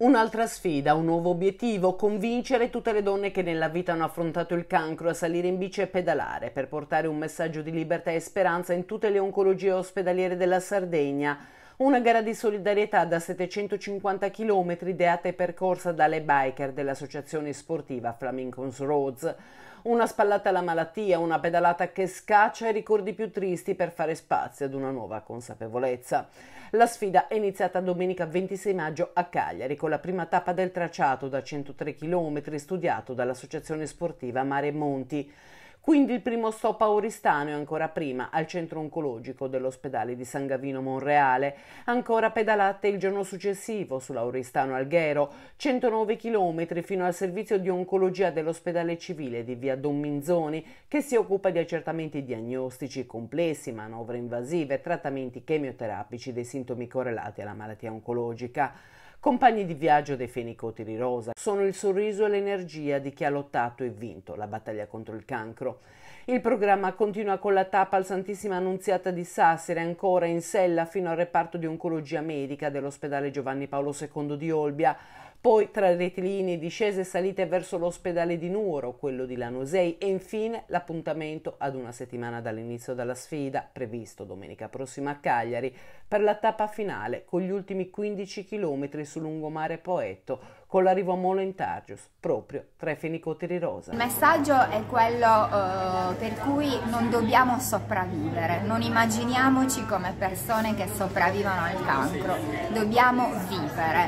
Un'altra sfida, un nuovo obiettivo, convincere tutte le donne che nella vita hanno affrontato il cancro a salire in bici e pedalare per portare un messaggio di libertà e speranza in tutte le oncologie ospedaliere della Sardegna. Una gara di solidarietà da 750 km ideata e percorsa dalle biker dell'associazione sportiva Flamingos Roads. Una spallata alla malattia, una pedalata che scaccia i ricordi più tristi per fare spazio ad una nuova consapevolezza. La sfida è iniziata domenica 26 maggio a Cagliari con la prima tappa del tracciato da 103 km studiato dall'associazione sportiva Mare Monti. Quindi il primo stop auristano e ancora prima al centro oncologico dell'ospedale di San Gavino Monreale. Ancora pedalate il giorno successivo sull'Auristano Alghero, 109 km fino al servizio di oncologia dell'ospedale civile di via Don Minzoni, che si occupa di accertamenti diagnostici complessi, manovre invasive, trattamenti chemioterapici dei sintomi correlati alla malattia oncologica. Compagni di viaggio dei Fenicoteri Rosa sono il sorriso e l'energia di chi ha lottato e vinto la battaglia contro il cancro. Il programma continua con la tappa al Santissima Annunziata di Sassere, ancora in sella fino al reparto di oncologia medica dell'ospedale Giovanni Paolo II di Olbia poi tra rettilinei, discese e salite verso l'ospedale di Nuoro, quello di Lanusei e infine l'appuntamento ad una settimana dall'inizio della sfida, previsto domenica prossima a Cagliari, per la tappa finale con gli ultimi 15 km sul lungomare Poetto, con l'arrivo a Molo in Targius, proprio tra i fenicotteri rosa. Il messaggio è quello uh, per cui non dobbiamo sopravvivere, non immaginiamoci come persone che sopravvivono al cancro, dobbiamo vivere.